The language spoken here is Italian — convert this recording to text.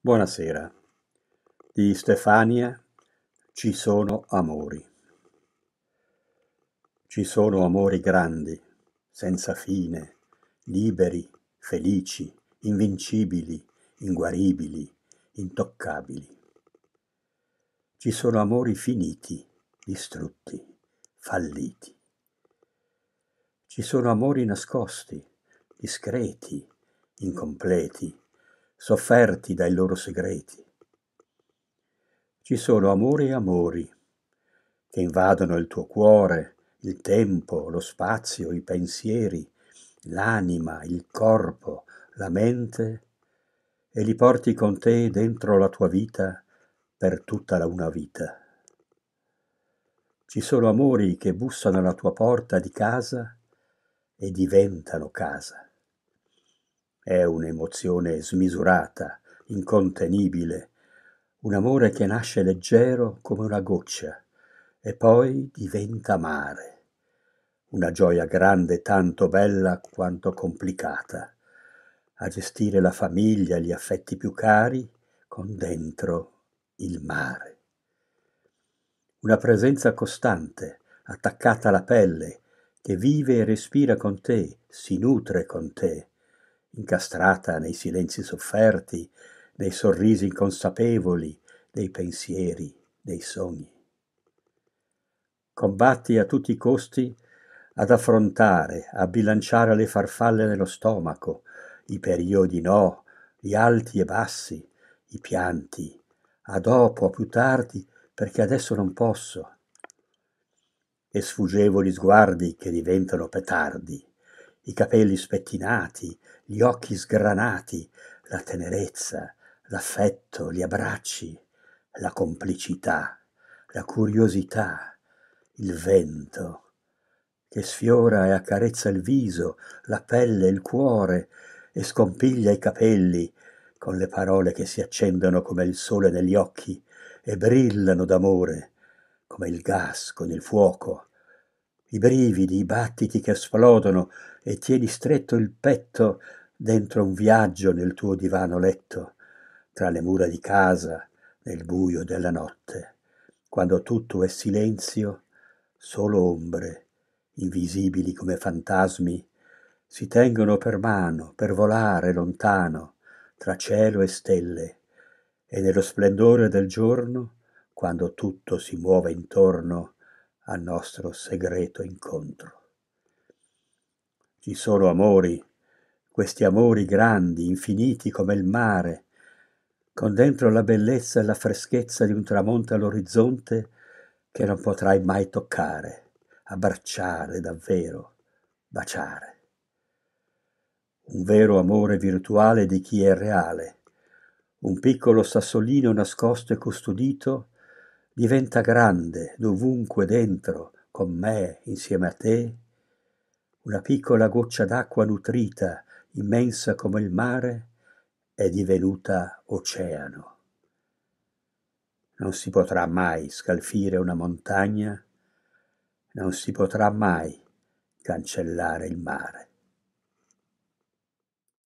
Buonasera. Di Stefania ci sono amori. Ci sono amori grandi, senza fine, liberi, felici, invincibili, inguaribili, intoccabili. Ci sono amori finiti, distrutti, falliti. Ci sono amori nascosti, discreti, incompleti sofferti dai loro segreti. Ci sono amori e amori che invadono il tuo cuore, il tempo, lo spazio, i pensieri, l'anima, il corpo, la mente e li porti con te dentro la tua vita per tutta la una vita. Ci sono amori che bussano alla tua porta di casa e diventano casa. È un'emozione smisurata, incontenibile, un amore che nasce leggero come una goccia e poi diventa mare. Una gioia grande tanto bella quanto complicata. A gestire la famiglia e gli affetti più cari con dentro il mare. Una presenza costante, attaccata alla pelle, che vive e respira con te, si nutre con te, incastrata nei silenzi sofferti, nei sorrisi inconsapevoli, dei pensieri, dei sogni. Combatti a tutti i costi ad affrontare, a bilanciare le farfalle nello stomaco, i periodi no, gli alti e bassi, i pianti, a dopo, a più tardi, perché adesso non posso. E sfuggevoli sguardi che diventano petardi, i capelli spettinati, gli occhi sgranati, la tenerezza, l'affetto, gli abbracci, la complicità, la curiosità, il vento che sfiora e accarezza il viso, la pelle, il cuore e scompiglia i capelli con le parole che si accendono come il sole negli occhi e brillano d'amore come il gas con il fuoco i brividi, i battiti che esplodono e tieni stretto il petto dentro un viaggio nel tuo divano letto, tra le mura di casa, nel buio della notte, quando tutto è silenzio, solo ombre, invisibili come fantasmi, si tengono per mano per volare lontano tra cielo e stelle, e nello splendore del giorno, quando tutto si muove intorno, al nostro segreto incontro. Ci sono amori, questi amori grandi, infiniti come il mare, con dentro la bellezza e la freschezza di un tramonto all'orizzonte che non potrai mai toccare, abbracciare davvero, baciare. Un vero amore virtuale di chi è reale, un piccolo sassolino nascosto e custodito diventa grande dovunque dentro, con me, insieme a te, una piccola goccia d'acqua nutrita, immensa come il mare, è divenuta oceano. Non si potrà mai scalfire una montagna, non si potrà mai cancellare il mare.